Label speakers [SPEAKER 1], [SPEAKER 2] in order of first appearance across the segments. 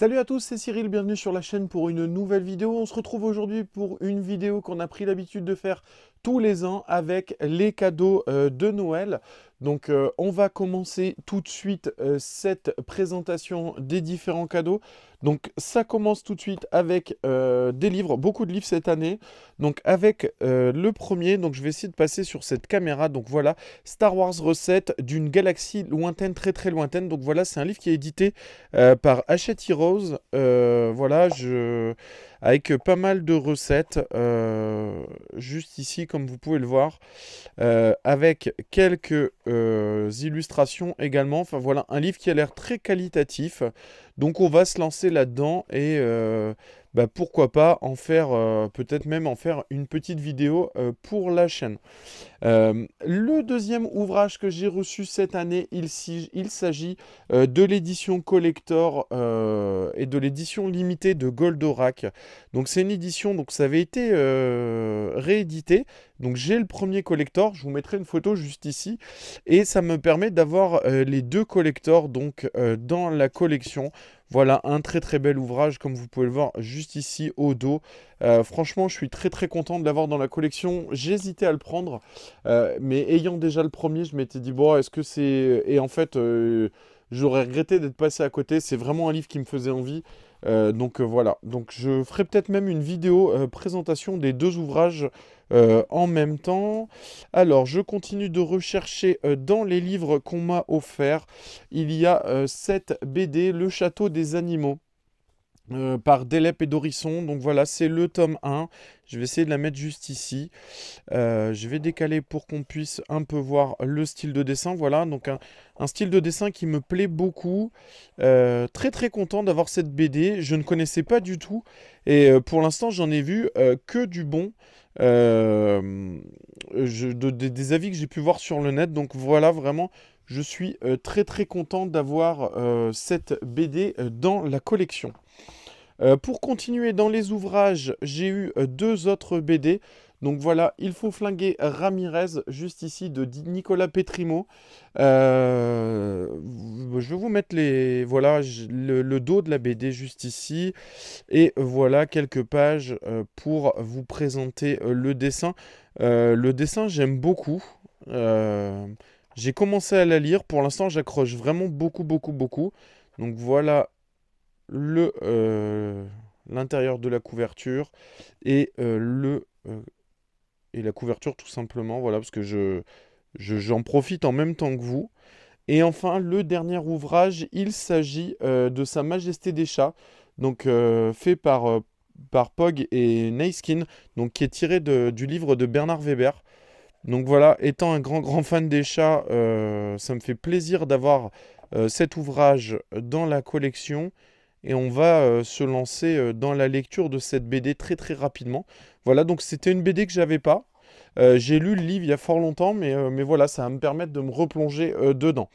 [SPEAKER 1] Salut à tous, c'est Cyril, bienvenue sur la chaîne pour une nouvelle vidéo. On se retrouve aujourd'hui pour une vidéo qu'on a pris l'habitude de faire tous les ans avec les cadeaux euh, de Noël. Donc euh, on va commencer tout de suite euh, cette présentation des différents cadeaux. Donc ça commence tout de suite avec euh, des livres, beaucoup de livres cette année. Donc avec le premier, donc je vais essayer de passer sur cette caméra. Donc voilà, Star Wars recette d'une galaxie lointaine, très très lointaine. Donc voilà, c'est un livre qui est édité par Hachette Heroes. voilà, je... avec pas mal de recettes, juste ici comme vous pouvez le voir, avec quelques euh, illustrations également. Enfin voilà, un livre qui a l'air très qualitatif. Donc on va se lancer là-dedans et euh, bah, pourquoi pas en faire, euh, peut-être même en faire une petite vidéo euh, pour la chaîne. Euh, le deuxième ouvrage que j'ai reçu cette année, il, il s'agit de l'édition collector et de l'édition limitée de Goldorak. Donc c'est une édition, donc ça avait été réédité. Donc j'ai le premier collector, je vous mettrai une photo juste ici, et ça me permet d'avoir les deux collectors donc dans la collection. Voilà un très très bel ouvrage comme vous pouvez le voir juste ici au dos. Euh, franchement je suis très très content de l'avoir dans la collection. J'hésitais à le prendre euh, mais ayant déjà le premier je m'étais dit bon est-ce que c'est... Et en fait euh, J'aurais regretté d'être passé à côté. C'est vraiment un livre qui me faisait envie. Euh, donc euh, voilà. Donc je ferai peut-être même une vidéo euh, présentation des deux ouvrages en même temps. Alors je continue de rechercher dans les livres qu'on m'a offerts. Il y a cette BD, Le Château des Animaux. Euh, par Delep et Dorisson. Donc voilà, c'est le tome 1. Je vais essayer de la mettre juste ici. Euh, je vais décaler pour qu'on puisse un peu voir le style de dessin. Voilà, donc un, style de dessin qui me plaît beaucoup. Euh, très très content d'avoir cette BD. Je ne connaissais pas du tout. Et pour l'instant, j'en ai vu que du bon. des avis que j'ai pu voir sur le net. Donc voilà, vraiment, je suis très très content d'avoir cette BD dans la collection. Euh, pour continuer dans les ouvrages, j'ai eu euh, deux autres BD. Donc voilà, Il faut flinguer Ramirez, juste ici, de Nicolas Petrimo. Euh, je vais vous mettre les, voilà, le, dos de la BD juste ici. Et voilà quelques pages pour vous présenter le dessin. le dessin, j'aime beaucoup. j'ai commencé à la lire. Pour l'instant, j'accroche vraiment beaucoup, beaucoup, beaucoup. Donc voilà euh, l'intérieur de la couverture et, euh, le, euh, et la couverture tout simplement. Voilà, parce que je j'en profite en même temps que vous. Et enfin, le dernier ouvrage, il s'agit de Sa Majesté des Chats, donc fait par, par Pog et Neiskin, donc qui est tiré du livre de Bernard Weber. Donc voilà, étant un grand grand fan des chats, ça me fait plaisir d'avoir cet ouvrage dans la collection et on va euh, se lancer euh, dans la lecture de cette BD très très rapidement. Voilà, donc c'était une BD que j'avais pas. Euh, j'ai lu le livre il y a fort longtemps, mais, mais voilà, ça va me permettre de me replonger dedans.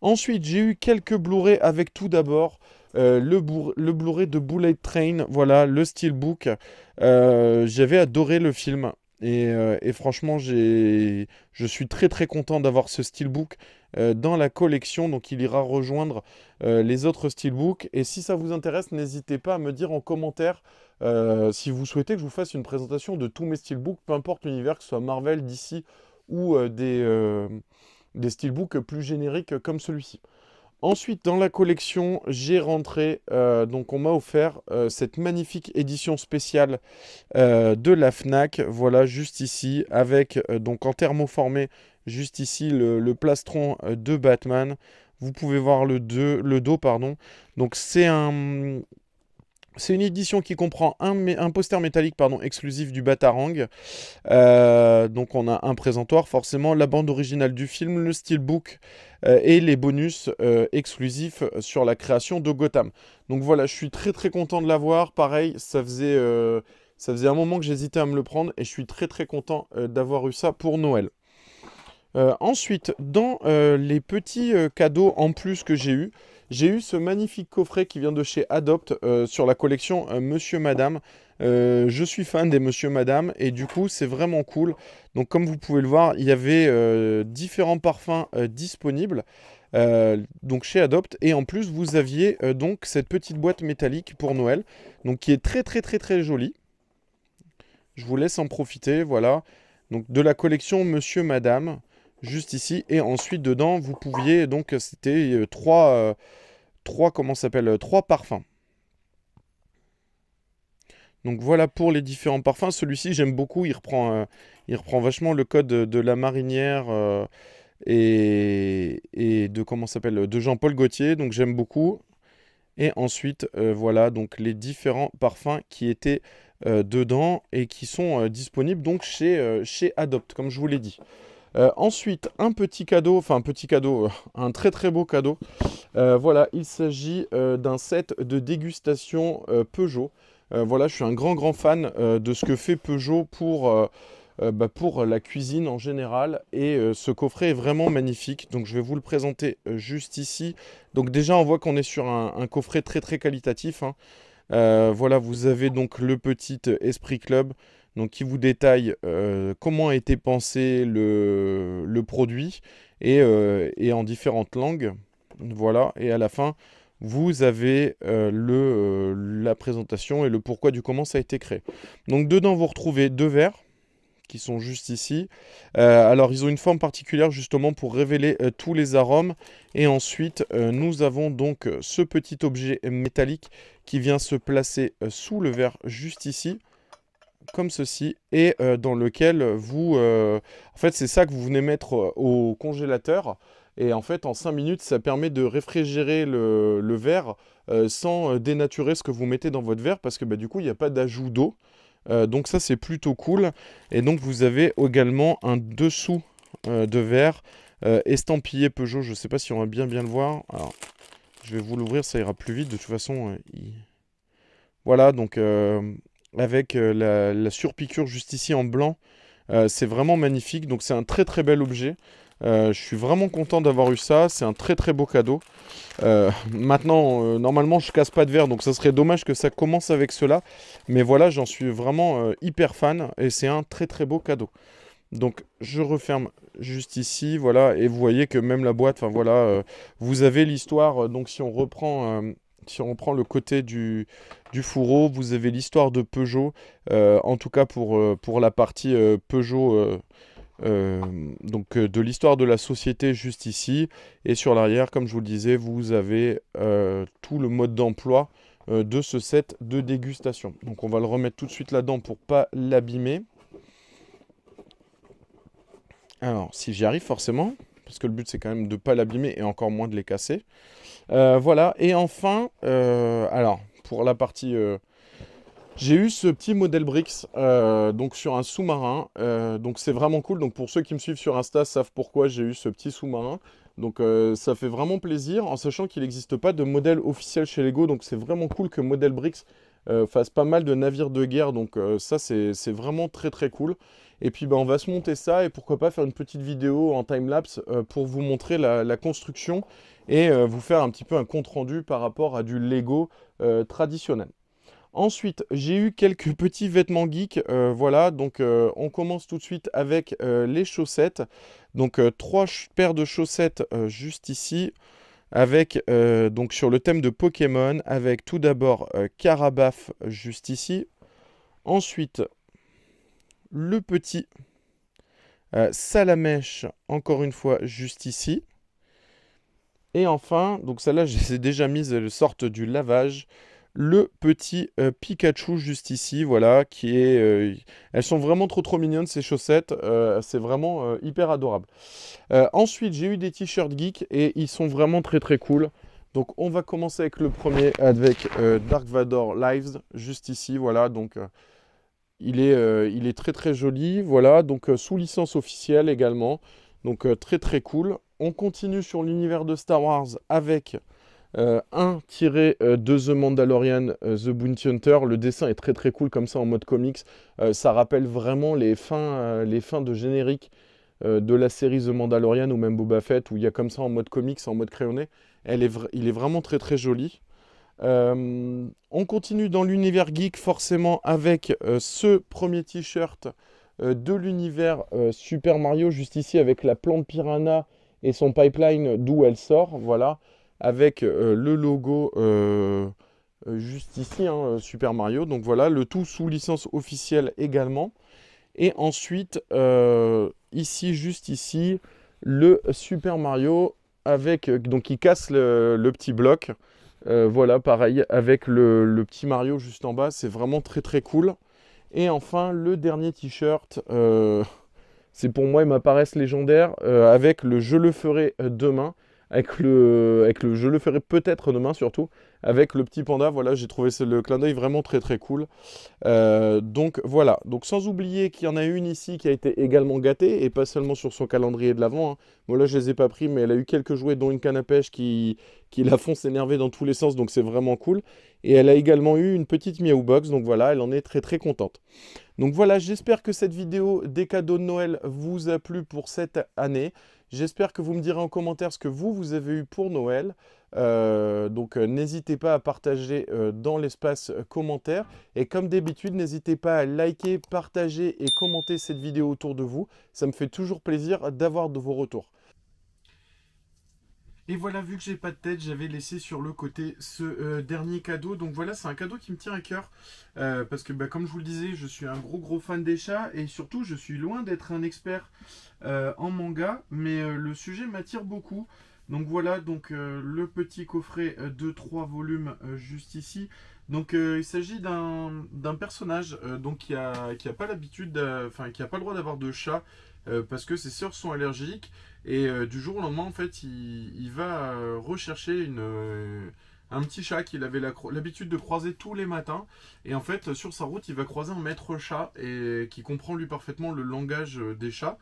[SPEAKER 1] Ensuite, j'ai eu quelques Blu-ray avec tout d'abord le, le Blu-ray de Bullet Train, voilà, le Steelbook. J'avais adoré le film. Et, et franchement, je suis très très content d'avoir ce Steelbook. Euh, dans la collection. Donc il ira rejoindre euh, les autres steelbooks. Et si ça vous intéresse, n'hésitez pas à me dire en commentaire euh, si vous souhaitez que je vous fasse une présentation de tous mes steelbooks, peu importe l'univers, que ce soit Marvel, DC ou des, des steelbooks plus génériques comme celui-ci. Ensuite, dans la collection, j'ai rentré, donc on m'a offert cette magnifique édition spéciale de la FNAC, voilà, juste ici, avec, donc en thermoformé, Juste ici, le, plastron euh, de Batman. Vous pouvez voir le, dos. pardon. Donc c'est une édition qui comprend un, poster métallique pardon, exclusif du Batarang. Euh, donc on a un présentoir, forcément, la bande originale du film, le steelbook euh, et les bonus exclusifs sur la création de Gotham. Donc voilà, je suis très très content de l'avoir. Pareil, ça faisait, ça faisait un moment que j'hésitais à me le prendre et je suis très très content d'avoir eu ça pour Noël. Euh, ensuite, dans euh, les petits euh, cadeaux en plus que j'ai eu, j'ai eu ce magnifique coffret qui vient de chez Adopt sur la collection Monsieur Madame. je suis fan des Monsieur Madame et du coup c'est vraiment cool. Donc comme vous pouvez le voir, il y avait différents parfums disponibles. donc chez Adopt. Et en plus, vous aviez donc cette petite boîte métallique pour Noël, donc qui est très très très très jolie. Je vous laisse en profiter, voilà. Donc de la collection Monsieur Madame juste ici. Et ensuite, dedans, vous pouviez, donc, c'était euh, trois, euh, trois, comment s'appelle, euh, trois parfums. Donc voilà pour les différents parfums. Celui-ci, j'aime beaucoup. Il reprend, il reprend vachement le code de, la marinière et, et, de comment s'appelle de Jean-Paul Gaultier. Donc j'aime beaucoup. Et ensuite, voilà donc les différents parfums qui étaient dedans et qui sont disponibles donc chez, chez Adopt, comme je vous l'ai dit. Euh, ensuite, un petit cadeau, enfin un petit cadeau, euh, un très très beau cadeau. Euh, voilà, il s'agit d'un set de dégustation Peugeot. voilà, je suis un grand grand fan de ce que fait Peugeot pour... Bah, pour la cuisine en général. Et ce coffret est vraiment magnifique. Donc je vais vous le présenter juste ici. Donc déjà on voit qu'on est sur un, coffret très très qualitatif. Hein. voilà, vous avez donc le petit Esprit Club donc qui vous détaille euh, comment a été pensé le, produit euh, et, en différentes langues. Voilà, et à la fin, vous avez euh, la présentation et le pourquoi du comment ça a été créé. Donc dedans, vous retrouvez deux verres qui sont juste ici. alors ils ont une forme particulière justement pour révéler tous les arômes. Et ensuite, nous avons donc ce petit objet métallique qui vient se placer sous le verre juste ici comme ceci et euh, dans lequel vous... Euh, en fait, c'est ça que vous venez mettre euh, au congélateur. Et en fait, en 5 minutes, ça permet de réfrigérer le, verre sans dénaturer ce que vous mettez dans votre verre parce que bah, du coup, il n'y a pas d'ajout d'eau. donc ça, c'est plutôt cool. Et donc, vous avez également un dessous de verre estampillé Peugeot. Je ne sais pas si on va bien bien le voir. Alors, je vais vous l'ouvrir, ça ira plus vite. De toute façon, voilà, donc avec euh, la, surpiqûre juste ici en blanc. Euh, c'est vraiment magnifique, donc c'est un très très bel objet. Euh, je suis vraiment content d'avoir eu ça, c'est un très très beau cadeau. maintenant, normalement, je casse pas de verre, donc ça serait dommage que ça commence avec cela. Mais voilà, j'en suis vraiment hyper fan et c'est un très très beau cadeau. Donc je referme juste ici, voilà, et vous voyez que même la boîte, enfin voilà, vous avez l'histoire. donc si on reprend si on prend le côté du, fourreau, vous avez l'histoire de Peugeot, euh, en tout cas pour, euh, la partie euh, Peugeot. donc de l'histoire de la société juste ici et sur l'arrière comme je vous le disais vous avez tout le mode d'emploi de ce set de dégustation donc on va le remettre tout de suite là-dedans pour pas l'abîmer alors si j'y arrive forcément parce que le but c'est quand même de pas l'abîmer et encore moins de les casser euh, voilà, et enfin, euh, alors, pour la partie... Euh, j'ai eu ce petit modèle Bricks, donc sur un sous-marin. donc c'est vraiment cool. Donc pour ceux qui me suivent sur Insta savent pourquoi j'ai eu ce petit sous-marin. Donc ça fait vraiment plaisir en sachant qu'il n'existe pas de modèle officiel chez Lego. Donc c'est vraiment cool que Model Bricks fasse pas mal de navires de guerre. Donc ça c'est vraiment très très cool. Et puis ben on va se monter ça et pourquoi pas faire une petite vidéo en time-lapse pour vous montrer la construction et euh, vous faire un petit peu un compte-rendu par rapport à du Lego euh, traditionnel. Ensuite, j'ai eu quelques petits vêtements geeks. Euh, voilà, donc on commence tout de suite avec les chaussettes. Donc trois paires de chaussettes juste ici. Avec donc sur le thème de Pokémon, avec tout d'abord Carabaf juste ici. Ensuite, le petit Salamèche, encore une fois juste ici. Et enfin, donc celle-là, je les ai déjà mise, elles sorte du lavage. Le petit euh, Pikachu juste ici, voilà, qui est... Euh, elles sont vraiment trop trop mignonnes ces chaussettes, euh, c'est vraiment hyper adorable. ensuite, j'ai eu des t-shirts geek et ils sont vraiment très très cool. Donc on va commencer avec le premier, avec Dark Vador Lives, juste ici, voilà, donc... il est, il est très très joli, voilà, donc sous licence officielle également, donc très très cool on continue sur l'univers de Star Wars avec euh, un tiré euh, de The Mandalorian, euh, The Bounty Hunter. Le dessin est très très cool comme ça en mode comics. ça rappelle vraiment les fins, les fins de générique de la série The Mandalorian ou même Boba Fett où il y a comme ça en mode comics, en mode crayonné. Elle il est vraiment très très joli. on continue dans l'univers geek forcément avec ce premier t-shirt de l'univers Super Mario juste ici avec la plante piranha et son pipeline d'où elle sort, voilà, avec euh, le logo euh, euh, juste ici, hein, Super Mario. Donc voilà, le tout sous licence officielle également. Et ensuite, ici, juste ici, le Super Mario avec, donc il casse le, petit bloc. voilà, pareil, avec le, petit Mario juste en bas, c'est vraiment très très cool. Et enfin, le dernier t-shirt c'est pour moi, il m'apparaissent légendaires euh, avec le je le ferai euh, demain, avec le, avec le je le ferai peut-être demain surtout, avec le petit panda. Voilà, j'ai trouvé le clin d'œil vraiment très très cool. Euh, donc voilà, donc sans oublier qu'il y en a une ici qui a été également gâtée, et pas seulement sur son calendrier de l'avant. Moi hein. là, je les ai pas pris, mais elle a eu quelques jouets, dont une canne à pêche qui, qui la font s'énerver dans tous les sens, donc c'est vraiment cool. Et elle a également eu une petite Miaou Box, donc voilà, elle en est très très contente. Donc voilà, j'espère que cette vidéo des cadeaux de Noël vous a plu pour cette année. J'espère que vous me direz en commentaire ce que vous, vous avez eu pour Noël. Euh, donc euh, n'hésitez pas à partager euh, dans l'espace commentaire. Et comme d'habitude, n'hésitez pas à liker, partager et commenter cette vidéo autour de vous. Ça me fait toujours plaisir d'avoir de vos retours. Et voilà, vu que j'ai pas de tête, j'avais laissé sur le côté ce dernier cadeau. Donc voilà, c'est un cadeau qui me tient à cœur. parce que bah, comme je vous le disais, je suis un gros gros fan des chats. Et surtout, je suis loin d'être un expert en manga. Mais le sujet m'attire beaucoup. Donc voilà, donc euh, le petit coffret euh, de 3 volumes euh, juste ici. Donc il s'agit d'un personnage donc qui a, a pas l'habitude, enfin qui a pas le droit d'avoir de chat parce que ses sœurs sont allergiques et du jour au lendemain en fait il, va rechercher un petit chat qu'il avait l'habitude de croiser tous les matins. Et en fait, sur sa route, il va croiser un maître chat et qui comprend lui parfaitement le langage des chats.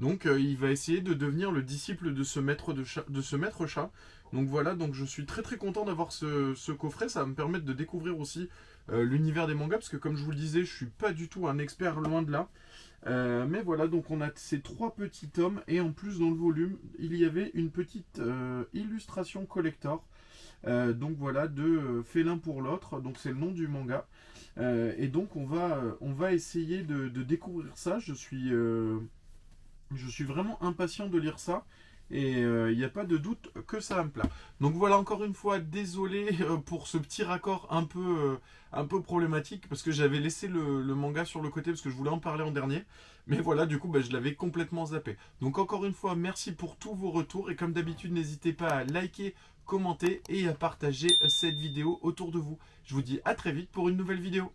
[SPEAKER 1] Donc euh, il va essayer de devenir le disciple de ce maître, de chat, de chat. Donc voilà, donc je suis très très content d'avoir ce, coffret, ça va me permettre de découvrir aussi euh, l'univers des mangas, parce que comme je vous le disais, je suis pas du tout un expert loin de là. Euh, mais voilà, donc on a ces trois petits tomes, et en plus dans le volume, il y avait une petite illustration collector. donc voilà, de l'un pour l'autre, donc c'est le nom du manga. et donc on va, on va essayer de découvrir ça, je suis... Je suis vraiment impatient de lire ça. Et il euh, n'y a pas de doute que ça me plaît. Donc voilà, encore une fois, désolé euh, pour ce petit raccord un peu, euh, un peu problématique, parce que j'avais laissé le, manga sur le côté, parce que je voulais en parler en dernier. Mais voilà, du coup, bah, je l'avais complètement zappé. Donc encore une fois, merci pour tous vos retours. Et comme d'habitude, n'hésitez pas à liker, commenter et à partager cette vidéo autour de vous. Je vous dis à très vite pour une nouvelle vidéo.